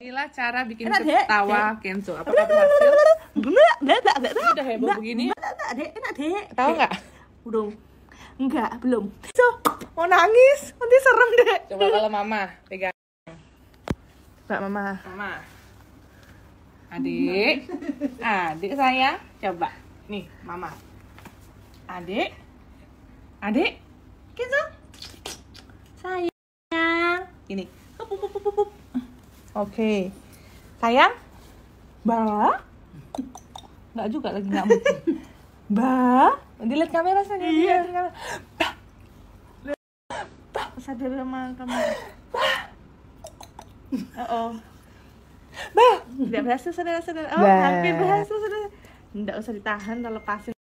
Inilah cara bikin ketawa dek. Kenzo. enggak, enggak Udah heboh begini. Enak dek. Tahu enggak Udah. Enggak, belum. So, mau nangis, nanti serem deh. Coba kalau mama pegang. Mbak mama. Mama. Adik, adik saya, coba. Nih, mama. Adik, adik, Kenzo. Sayang. Ini. Oke. Okay. Sayang? Ba? Enggak juga lagi enggak mungkin. Ba? Dilihat kamera saja. Ya? Iya. Kamera. Ba. Ba. Sadar sama kamera. Ba. Uh oh. Ba. Tidak berhasil saudara-saudara. Oh, ba. hampir berhasil saudara. Enggak usah ditahan, lepasin.